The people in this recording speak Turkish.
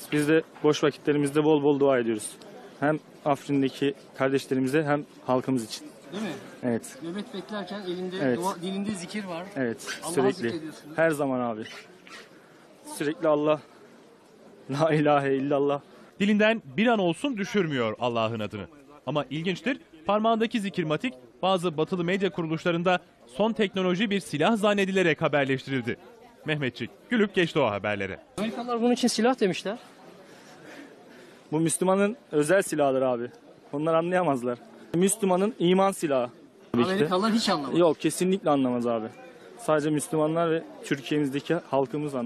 Evet biz de boş vakitlerimizde bol bol dua ediyoruz. Hem Afrin'deki kardeşlerimize hem halkımız için. Değil mi? Evet. Nöbet beklerken elinde Evet. dua, dilinde zikir var. Evet Allah'ı sürekli. zikrediyorsunuz. Her zaman abi. Sürekli Allah. La ilahe illallah. Dilinden bir an olsun düşürmüyor Allah'ın adını. Ama ilginçtir parmağındaki zikirmatik bazı batılı medya kuruluşlarında son teknoloji bir silah zannedilerek haberleştirildi. Mehmetçik gülüp geçti o haberleri. Amerikalılar bunun için silah demişler. Bu Müslümanın özel silahıdır abi. Onlar anlayamazlar. Müslümanın iman silahı. Amerikalılar hiç anlamaz. Yok kesinlikle anlamaz abi. Sadece Müslümanlar ve Türkiye'mizdeki halkımız anlamaz.